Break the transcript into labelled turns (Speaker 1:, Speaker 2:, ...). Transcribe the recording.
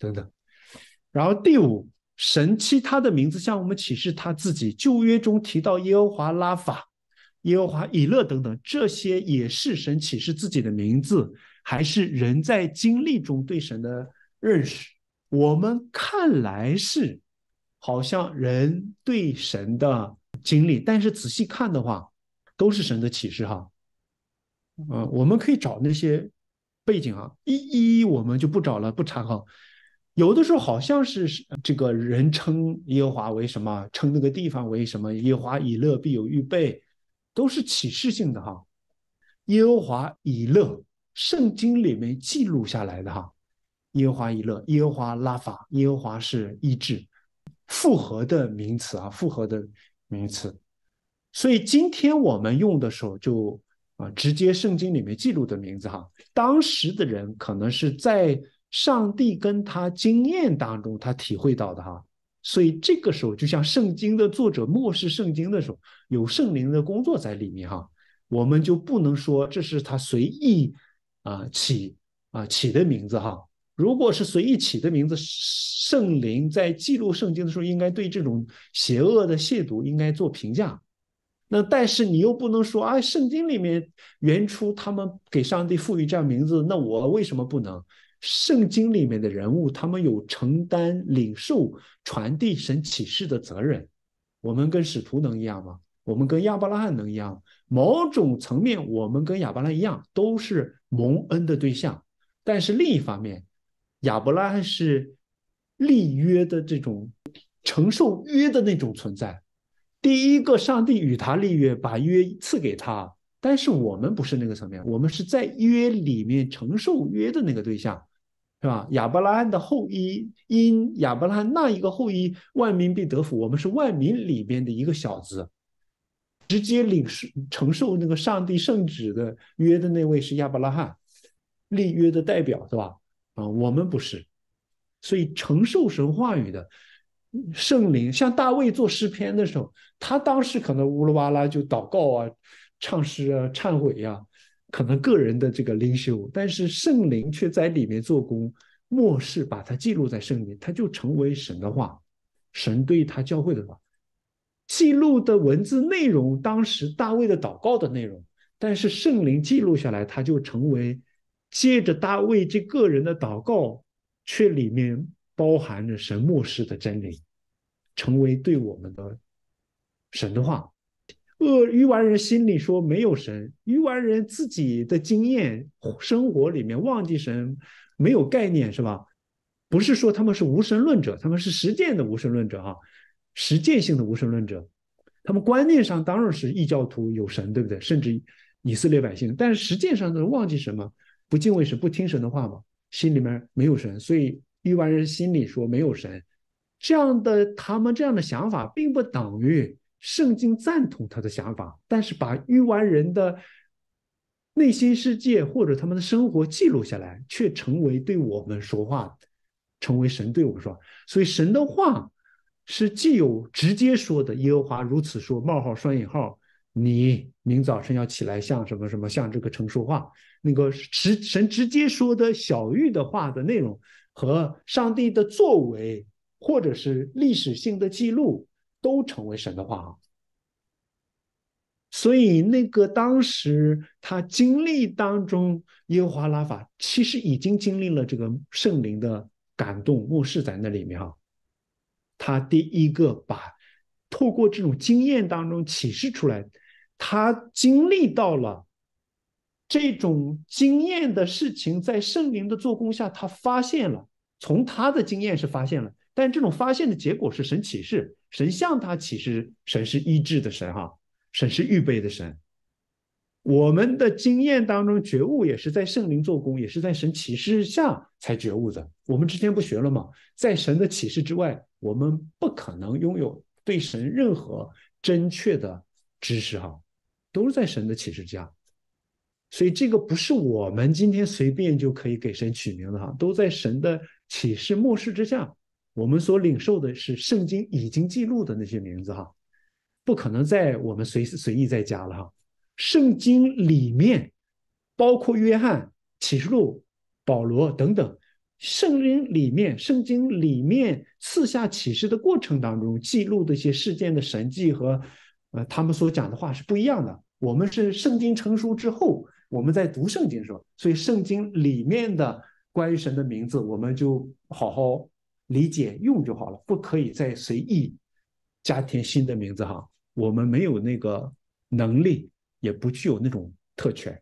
Speaker 1: 等等，然后第五神七，他的名字向我们启示他自己。旧约中提到耶和华拉法、耶和华以勒等等，这些也是神启示自己的名字，还是人在经历中对神的认识？我们看来是好像人对神的经历，但是仔细看的话，都是神的启示哈。嗯，我们可以找那些背景啊，一一我们就不找了，不查哈。有的时候好像是这个人称耶和华为什么称那个地方为什么耶和华以勒必有预备，都是启示性的哈。耶和华以勒，圣经里面记录下来的哈。耶和华以勒，耶和华拉法，耶和华是医治，复合的名词啊，复合的名词。所以今天我们用的时候就啊，直接圣经里面记录的名字哈。当时的人可能是在。上帝跟他经验当中，他体会到的哈，所以这个时候就像圣经的作者漠视圣经的时候，有圣灵的工作在里面哈，我们就不能说这是他随意啊起啊起的名字哈。如果是随意起的名字，圣灵在记录圣经的时候应该对这种邪恶的亵渎应该做评价。那但是你又不能说啊，圣经里面原初他们给上帝赋予这样名字，那我为什么不能？圣经里面的人物，他们有承担领受、传递神启示的责任。我们跟使徒能一样吗？我们跟亚伯拉罕能一样吗？某种层面，我们跟亚伯拉罕一样，都是蒙恩的对象。但是另一方面，亚伯拉罕是立约的这种承受约的那种存在。第一个，上帝与他立约，把约赐给他。但是我们不是那个层面，我们是在约里面承受约的那个对象。是吧？亚伯拉罕的后裔，因亚伯拉罕那一个后裔，万民必得福。我们是万民里边的一个小子，直接领受承受那个上帝圣旨的约的那位是亚伯拉罕，立约的代表，是吧？啊，我们不是，所以承受神话语的圣灵，像大卫做诗篇的时候，他当时可能呜噜哇啦就祷告啊、唱诗啊、忏悔呀。可能个人的这个灵修，但是圣灵却在里面做工，末世把它记录在圣灵，它就成为神的话，神对他教会的话，记录的文字内容，当时大卫的祷告的内容，但是圣灵记录下来，它就成为，借着大卫这个人的祷告，却里面包含着神末世的真理，成为对我们的神的话。恶犹玩人心里说没有神，犹玩人自己的经验生活里面忘记神，没有概念是吧？不是说他们是无神论者，他们是实践的无神论者啊，实践性的无神论者。他们观念上当然是异教徒有神，对不对？甚至以色列百姓，但是实践上都忘记什么，不敬畏神，不听神的话嘛，心里面没有神，所以犹玩人心里说没有神，这样的他们这样的想法并不等于。圣经赞同他的想法，但是把愚顽人的内心世界或者他们的生活记录下来，却成为对我们说话，成为神对我们说。所以神的话是既有直接说的“耶和华如此说”，冒号双引号，你明早晨要起来像什么什么像这个城熟话，那个直神直接说的小玉的话的内容和上帝的作为，或者是历史性的记录。都成为神的话啊，所以那个当时他经历当中，耶和华拉法其实已经经历了这个圣灵的感动、牧视在那里面哈。他第一个把透过这种经验当中启示出来，他经历到了这种经验的事情，在圣灵的做工下，他发现了，从他的经验是发现了，但这种发现的结果是神启示。神像他启示，神是医治的神哈，神是预备的神。我们的经验当中，觉悟也是在圣灵做工，也是在神启示下才觉悟的。我们之前不学了吗？在神的启示之外，我们不可能拥有对神任何正确的知识哈，都是在神的启示下。所以这个不是我们今天随便就可以给神取名的哈，都在神的启示漠视之下。我们所领受的是圣经已经记录的那些名字哈，不可能在我们随随意再加了哈。圣经里面包括约翰、启示录、保罗等等，圣经里面、圣经里面赐下启示的过程当中记录的一些事件的神迹和呃他们所讲的话是不一样的。我们是圣经成熟之后，我们在读圣经的时候，所以圣经里面的关于神的名字，我们就好好。理解用就好了，不可以再随意加添新的名字哈。我们没有那个能力，也不具有那种特权。